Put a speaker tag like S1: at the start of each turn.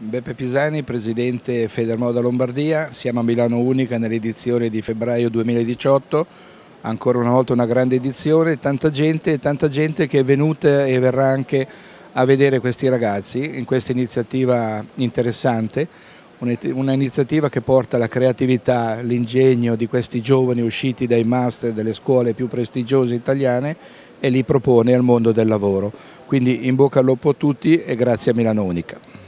S1: Beppe Pisani, presidente Federmoda Lombardia, siamo a Milano Unica nell'edizione di febbraio 2018, ancora una volta una grande edizione, tanta gente, tanta gente che è venuta e verrà anche a vedere questi ragazzi in questa iniziativa interessante, un'iniziativa che porta la creatività, l'ingegno di questi giovani usciti dai master delle scuole più prestigiose italiane e li propone al mondo del lavoro. Quindi in bocca al lupo a tutti e grazie a Milano Unica.